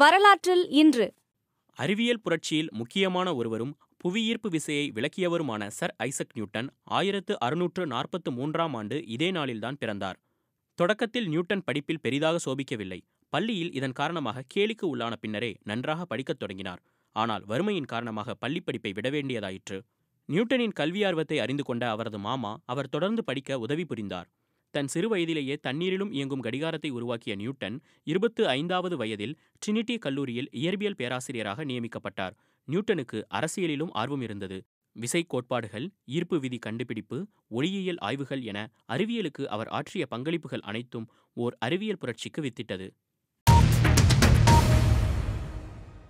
வரலாற்றில் இன்று அறிவியல் புரட்சியில் முக்கியமான ஒருவரும் புவியீர்ப்பு விசையை விளக்கியவருமான சர் ஐசக் நியூட்டன் ஆயிரத்து அறுநூற்று நாற்பத்து மூன்றாம் ஆண்டு இதே நாளில்தான் பிறந்தார் தொடக்கத்தில் நியூட்டன் படிப்பில் பெரிதாக சோபிக்கவில்லை பள்ளியில் இதன் காரணமாக கேலிக்கு உள்ளான பின்னரே நன்றாக படிக்கத் தொடங்கினார் ஆனால் வறுமையின் காரணமாக பள்ளிப் படிப்பை விட வேண்டியதாயிற்று நியூட்டனின் கல்வியார்வத்தை அறிந்து கொண்ட அவரது மாமா அவர் தொடர்ந்து படிக்க உதவி புரிந்தார் தன் சிறு வயதிலேயே தண்ணீரிலும் இயங்கும் கடிகாரத்தை உருவாக்கிய நியூட்டன் இருபத்து ஐந்தாவது வயதில் ட்ரினிட்டி கல்லூரியில் இயற்பியல் பேராசிரியராக நியமிக்கப்பட்டார் நியூட்டனுக்கு அரசியலிலும் ஆர்வம் இருந்தது விசை கோட்பாடுகள் ஈர்ப்பு விதி கண்டுபிடிப்பு ஒளியியல் ஆய்வுகள் என அறிவியலுக்கு அவர் ஆற்றிய பங்களிப்புகள் அனைத்தும் ஓர் அறிவியல் புரட்சிக்கு வித்திட்டது